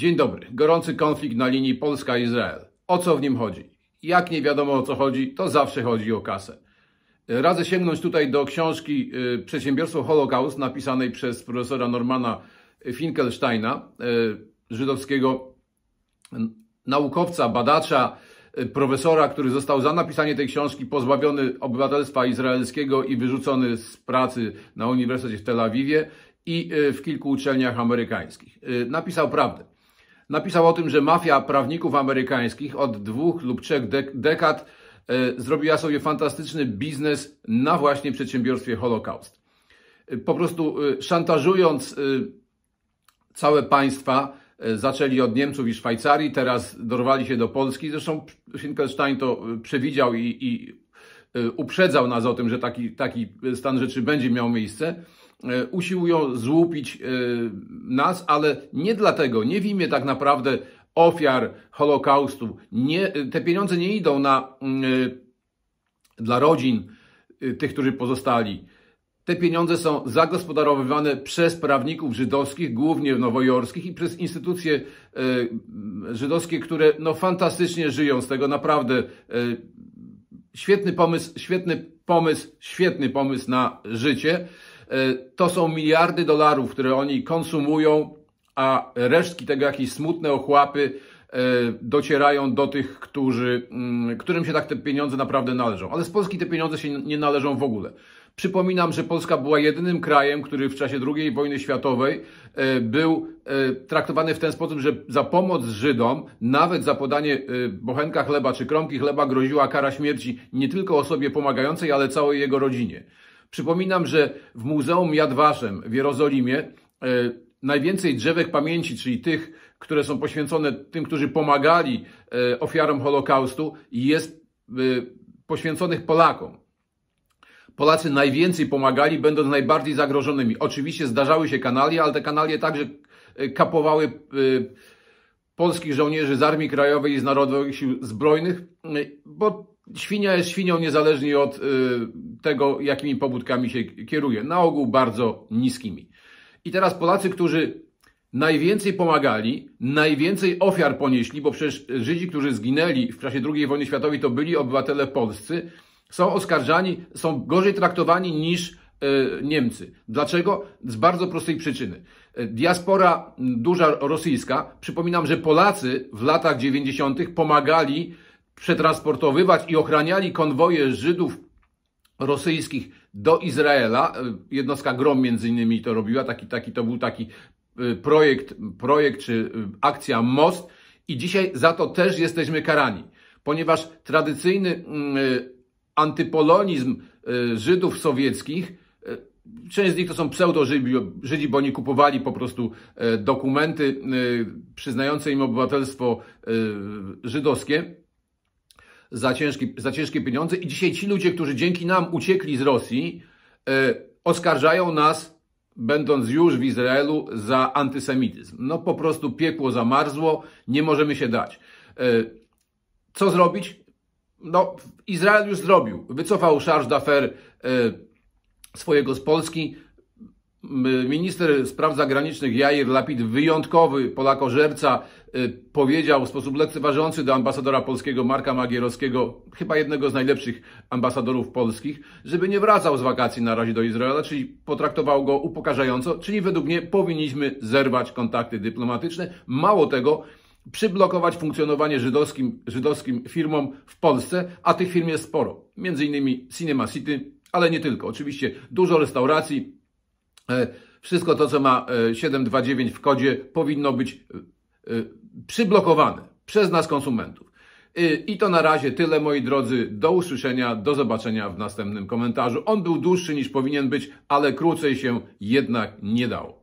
Dzień dobry. Gorący konflikt na linii Polska-Izrael. O co w nim chodzi? Jak nie wiadomo o co chodzi, to zawsze chodzi o kasę. Radzę sięgnąć tutaj do książki y, Przedsiębiorstwo Holokaust napisanej przez profesora Normana Finkelsteina, y, żydowskiego naukowca, badacza, y, profesora, który został za napisanie tej książki pozbawiony obywatelstwa izraelskiego i wyrzucony z pracy na Uniwersytecie w Tel Awiwie i w kilku uczelniach amerykańskich. Napisał prawdę. Napisał o tym, że mafia prawników amerykańskich od dwóch lub trzech dek dekad e, zrobiła sobie fantastyczny biznes na właśnie przedsiębiorstwie Holokaust. E, po prostu e, szantażując całe państwa, zaczęli od Niemców i Szwajcarii, teraz dorwali się do Polski. Zresztą Finkelstein to przewidział i, i uprzedzał nas o tym, że taki, taki stan rzeczy będzie miał miejsce. E, usiłują złupić e, nas, ale nie dlatego, nie w imię tak naprawdę ofiar Holokaustu. Nie, e, te pieniądze nie idą na, mm, dla rodzin tych, którzy pozostali. Te pieniądze są zagospodarowywane przez prawników żydowskich, głównie nowojorskich i przez instytucje żydowskie, które no, fantastycznie żyją z tego. Naprawdę świetny pomysł, świetny pomysł, świetny pomysł na życie. E, to są miliardy dolarów, które oni konsumują, a resztki tego jakieś smutne ochłapy e, docierają do tych, którzy, mm, którym się tak te pieniądze naprawdę należą. Ale z Polski te pieniądze się nie należą w ogóle. Przypominam, że Polska była jedynym krajem, który w czasie II wojny światowej e, był traktowany w ten sposób, że za pomoc Żydom, nawet za podanie bochenka chleba czy kromki chleba groziła kara śmierci nie tylko osobie pomagającej, ale całej jego rodzinie. Przypominam, że w Muzeum Yad Vashem w Jerozolimie e, najwięcej drzewek pamięci, czyli tych, które są poświęcone tym, którzy pomagali e, ofiarom Holokaustu, jest e, poświęconych Polakom. Polacy najwięcej pomagali, będąc najbardziej zagrożonymi. Oczywiście zdarzały się kanalie, ale te kanalie także kapowały polskich żołnierzy z Armii Krajowej i z Narodowych Sił Zbrojnych, bo Świnia jest świnią niezależnie od y, tego, jakimi pobudkami się kieruje. Na ogół bardzo niskimi. I teraz Polacy, którzy najwięcej pomagali, najwięcej ofiar ponieśli, bo przecież Żydzi, którzy zginęli w czasie II wojny światowej, to byli obywatele polscy, są oskarżani, są gorzej traktowani niż y, Niemcy. Dlaczego? Z bardzo prostej przyczyny. Diaspora duża rosyjska, przypominam, że Polacy w latach 90. pomagali przetransportowywać i ochraniali konwoje Żydów rosyjskich do Izraela. E, jednostka Grom między innymi to robiła, taki, taki to był taki e, projekt, projekt czy e, akcja Most i dzisiaj za to też jesteśmy karani, ponieważ tradycyjny mm, antypolonizm Żydów sowieckich Część z nich to są pseudo-Żydzi, Żydzi, bo oni kupowali po prostu dokumenty przyznające im obywatelstwo żydowskie za ciężkie, za ciężkie pieniądze i dzisiaj ci ludzie, którzy dzięki nam uciekli z Rosji, e, oskarżają nas, będąc już w Izraelu, za antysemityzm. No po prostu piekło zamarzło, nie możemy się dać. E, co zrobić? No, Izrael już zrobił. Wycofał Charles d'Affaires swojego z Polski, Minister spraw zagranicznych Jair Lapid, wyjątkowy Polakożerca, y, powiedział w sposób lekceważący do ambasadora polskiego Marka Magierowskiego, chyba jednego z najlepszych ambasadorów polskich, żeby nie wracał z wakacji na razie do Izraela, czyli potraktował go upokarzająco, czyli według mnie powinniśmy zerwać kontakty dyplomatyczne. Mało tego, przyblokować funkcjonowanie żydowskim, żydowskim firmom w Polsce, a tych firm jest sporo, między innymi Cinema City, ale nie tylko. Oczywiście dużo restauracji, E, wszystko to, co ma 729 e, w kodzie, powinno być e, przyblokowane przez nas konsumentów. I to na razie tyle, moi drodzy. Do usłyszenia, do zobaczenia w następnym komentarzu. On był dłuższy niż powinien być, ale krócej się jednak nie dało.